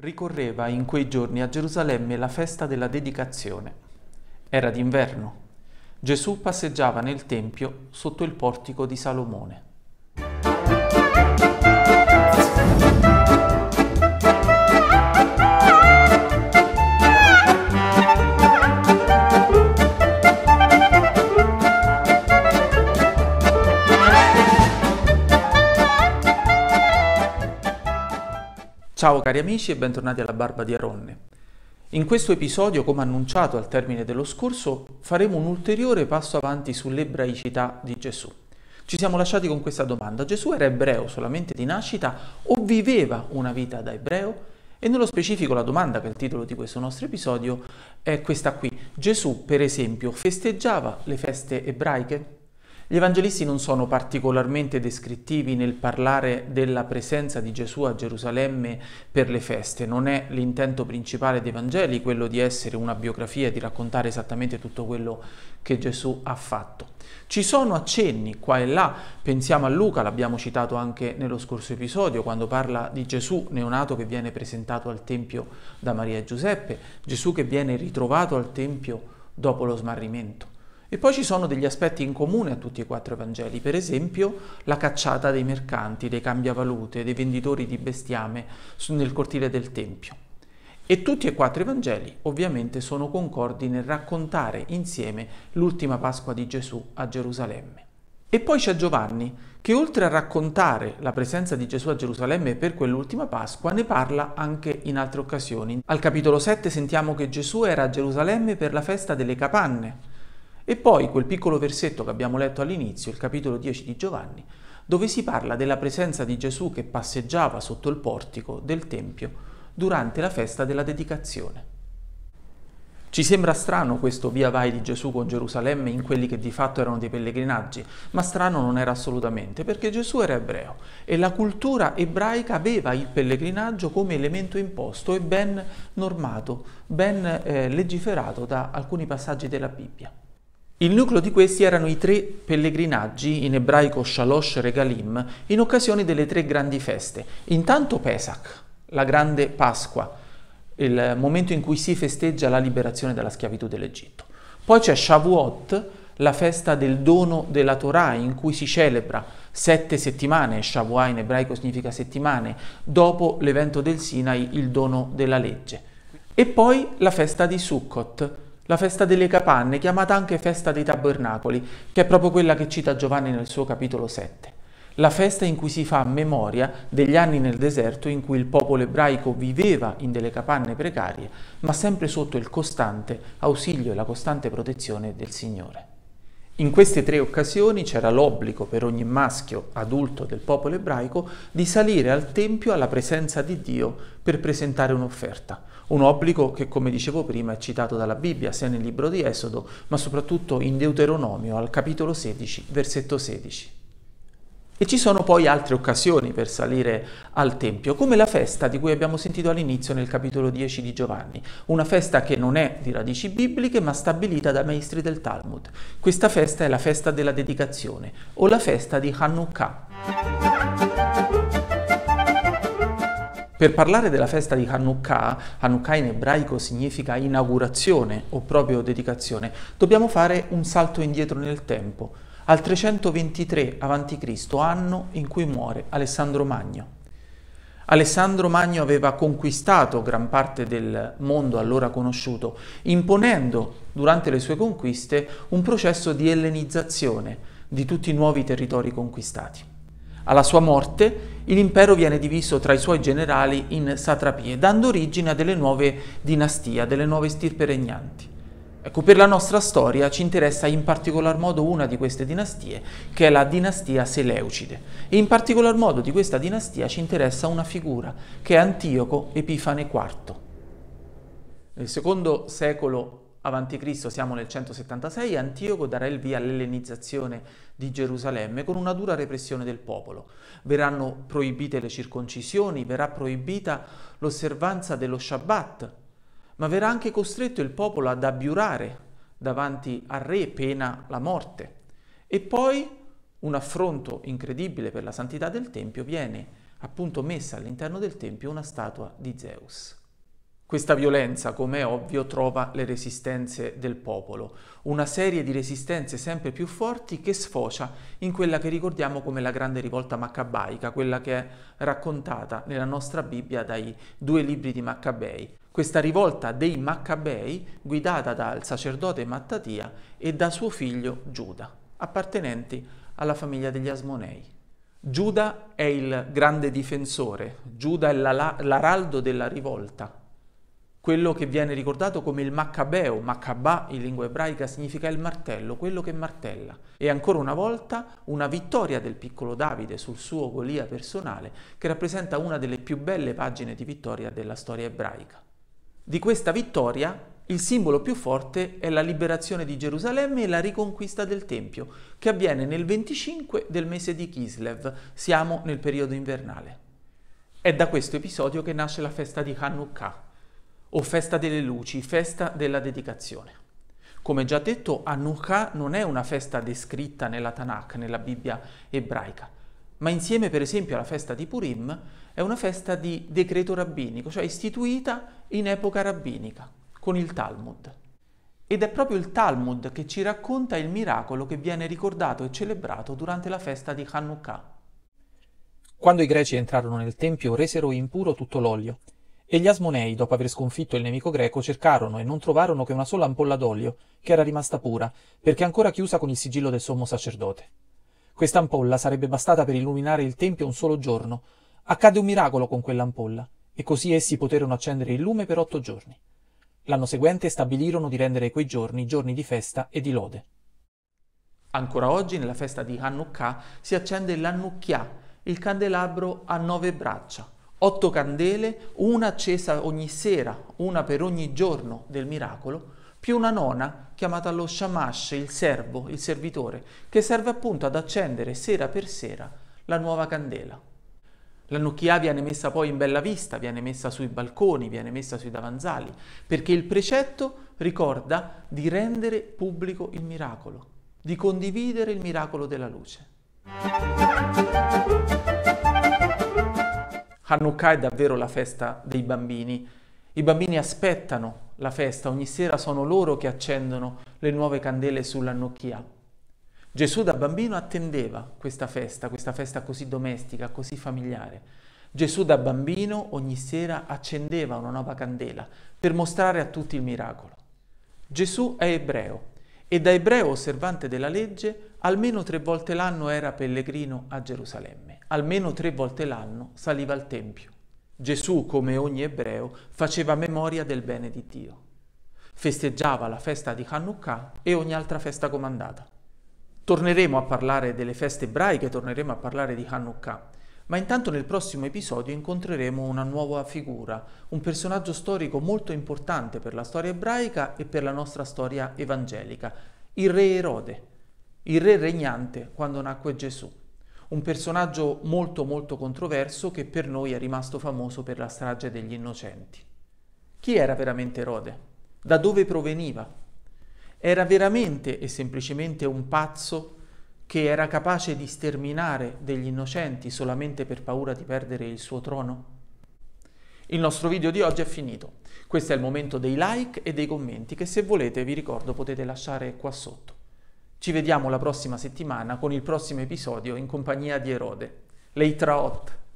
Ricorreva in quei giorni a Gerusalemme la festa della dedicazione. Era d'inverno. Gesù passeggiava nel Tempio sotto il portico di Salomone. Ciao cari amici e bentornati alla Barba di Aronne. In questo episodio, come annunciato al termine dello scorso, faremo un ulteriore passo avanti sull'ebraicità di Gesù. Ci siamo lasciati con questa domanda. Gesù era ebreo solamente di nascita o viveva una vita da ebreo? E nello specifico la domanda, che è il titolo di questo nostro episodio, è questa qui. Gesù, per esempio, festeggiava le feste ebraiche? Gli evangelisti non sono particolarmente descrittivi nel parlare della presenza di Gesù a Gerusalemme per le feste, non è l'intento principale dei Vangeli quello di essere una biografia, di raccontare esattamente tutto quello che Gesù ha fatto. Ci sono accenni qua e là, pensiamo a Luca, l'abbiamo citato anche nello scorso episodio, quando parla di Gesù neonato che viene presentato al Tempio da Maria e Giuseppe, Gesù che viene ritrovato al Tempio dopo lo smarrimento. E poi ci sono degli aspetti in comune a tutti e quattro i Vangeli, per esempio la cacciata dei mercanti, dei cambiavalute, dei venditori di bestiame nel cortile del Tempio. E tutti e quattro i Vangeli ovviamente sono concordi nel raccontare insieme l'ultima Pasqua di Gesù a Gerusalemme. E poi c'è Giovanni che oltre a raccontare la presenza di Gesù a Gerusalemme per quell'ultima Pasqua, ne parla anche in altre occasioni. Al capitolo 7 sentiamo che Gesù era a Gerusalemme per la festa delle capanne, e poi quel piccolo versetto che abbiamo letto all'inizio, il capitolo 10 di Giovanni, dove si parla della presenza di Gesù che passeggiava sotto il portico del Tempio durante la festa della dedicazione. Ci sembra strano questo via vai di Gesù con Gerusalemme in quelli che di fatto erano dei pellegrinaggi, ma strano non era assolutamente, perché Gesù era ebreo e la cultura ebraica aveva il pellegrinaggio come elemento imposto e ben normato, ben eh, legiferato da alcuni passaggi della Bibbia. Il nucleo di questi erano i tre pellegrinaggi, in ebraico Shalosh Regalim, in occasione delle tre grandi feste. Intanto Pesach, la grande Pasqua, il momento in cui si festeggia la liberazione dalla schiavitù dell'Egitto. Poi c'è Shavuot, la festa del dono della Torah, in cui si celebra sette settimane, Shavuah in ebraico significa settimane, dopo l'evento del Sinai, il dono della legge. E poi la festa di Sukkot, la festa delle capanne, chiamata anche festa dei tabernacoli, che è proprio quella che cita Giovanni nel suo capitolo 7. La festa in cui si fa memoria degli anni nel deserto in cui il popolo ebraico viveva in delle capanne precarie, ma sempre sotto il costante ausilio e la costante protezione del Signore. In queste tre occasioni c'era l'obbligo per ogni maschio adulto del popolo ebraico di salire al Tempio alla presenza di Dio per presentare un'offerta, un obbligo che come dicevo prima è citato dalla Bibbia sia nel libro di Esodo ma soprattutto in Deuteronomio al capitolo 16 versetto 16. E ci sono poi altre occasioni per salire al Tempio, come la festa di cui abbiamo sentito all'inizio nel capitolo 10 di Giovanni, una festa che non è di radici bibliche ma stabilita dai maestri del Talmud. Questa festa è la festa della dedicazione o la festa di Hanukkah. Per parlare della festa di Hanukkah, Hanukkah in ebraico significa inaugurazione o proprio dedicazione, dobbiamo fare un salto indietro nel tempo al 323 a.C., anno in cui muore Alessandro Magno. Alessandro Magno aveva conquistato gran parte del mondo allora conosciuto, imponendo durante le sue conquiste un processo di ellenizzazione di tutti i nuovi territori conquistati. Alla sua morte l'impero viene diviso tra i suoi generali in satrapie, dando origine a delle nuove dinastie, a delle nuove stirpe regnanti. Ecco, per la nostra storia ci interessa in particolar modo una di queste dinastie, che è la dinastia Seleucide. E in particolar modo di questa dinastia ci interessa una figura, che è Antioco Epifane IV. Nel secondo secolo a.C., siamo nel 176, Antioco darà il via all'ellenizzazione di Gerusalemme con una dura repressione del popolo. Verranno proibite le circoncisioni, verrà proibita l'osservanza dello Shabbat, ma verrà anche costretto il popolo ad abbiurare davanti al re pena la morte. E poi un affronto incredibile per la santità del Tempio viene appunto messa all'interno del Tempio una statua di Zeus. Questa violenza, come è ovvio, trova le resistenze del popolo, una serie di resistenze sempre più forti che sfocia in quella che ricordiamo come la grande rivolta maccabaica, quella che è raccontata nella nostra Bibbia dai due libri di Maccabei questa rivolta dei Maccabei guidata dal sacerdote Mattatia e da suo figlio Giuda, appartenenti alla famiglia degli Asmonei. Giuda è il grande difensore, Giuda è l'araldo della rivolta, quello che viene ricordato come il Maccabeo, Maccabà in lingua ebraica significa il martello, quello che martella. E ancora una volta una vittoria del piccolo Davide sul suo Golia personale che rappresenta una delle più belle pagine di vittoria della storia ebraica. Di questa vittoria il simbolo più forte è la liberazione di Gerusalemme e la riconquista del Tempio, che avviene nel 25 del mese di Kislev, siamo nel periodo invernale. È da questo episodio che nasce la festa di Hanukkah, o festa delle luci, festa della dedicazione. Come già detto, Hanukkah non è una festa descritta nella Tanakh, nella Bibbia ebraica, ma insieme per esempio alla festa di Purim è una festa di decreto rabbinico, cioè istituita in epoca rabbinica, con il Talmud. Ed è proprio il Talmud che ci racconta il miracolo che viene ricordato e celebrato durante la festa di Hanukkah. Quando i greci entrarono nel Tempio resero impuro tutto l'olio, e gli Asmonei, dopo aver sconfitto il nemico greco, cercarono e non trovarono che una sola ampolla d'olio, che era rimasta pura, perché ancora chiusa con il sigillo del sommo sacerdote. Questa ampolla sarebbe bastata per illuminare il Tempio un solo giorno, Accade un miracolo con quell'ampolla, e così essi poterono accendere il lume per otto giorni. L'anno seguente stabilirono di rendere quei giorni giorni di festa e di lode. Ancora oggi, nella festa di Hanukkah, si accende l'annucchia, il candelabro a nove braccia, otto candele, una accesa ogni sera, una per ogni giorno del miracolo, più una nona chiamata lo shamash, il servo, il servitore, che serve appunto ad accendere sera per sera la nuova candela. La nucchia viene messa poi in bella vista, viene messa sui balconi, viene messa sui davanzali, perché il precetto ricorda di rendere pubblico il miracolo, di condividere il miracolo della luce. Hanukkah è davvero la festa dei bambini. I bambini aspettano la festa, ogni sera sono loro che accendono le nuove candele sulla nucchia. Gesù da bambino attendeva questa festa, questa festa così domestica, così familiare. Gesù da bambino ogni sera accendeva una nuova candela per mostrare a tutti il miracolo. Gesù è ebreo e da ebreo osservante della legge almeno tre volte l'anno era pellegrino a Gerusalemme, almeno tre volte l'anno saliva al Tempio. Gesù, come ogni ebreo, faceva memoria del bene di Dio. Festeggiava la festa di Hanukkah e ogni altra festa comandata. Torneremo a parlare delle feste ebraiche, torneremo a parlare di Hanukkah, ma intanto nel prossimo episodio incontreremo una nuova figura, un personaggio storico molto importante per la storia ebraica e per la nostra storia evangelica, il re Erode, il re regnante quando nacque Gesù. Un personaggio molto molto controverso che per noi è rimasto famoso per la strage degli innocenti. Chi era veramente Erode? Da dove proveniva? Era veramente e semplicemente un pazzo che era capace di sterminare degli innocenti solamente per paura di perdere il suo trono? Il nostro video di oggi è finito. Questo è il momento dei like e dei commenti che se volete vi ricordo potete lasciare qua sotto. Ci vediamo la prossima settimana con il prossimo episodio in compagnia di Erode. Leitraot!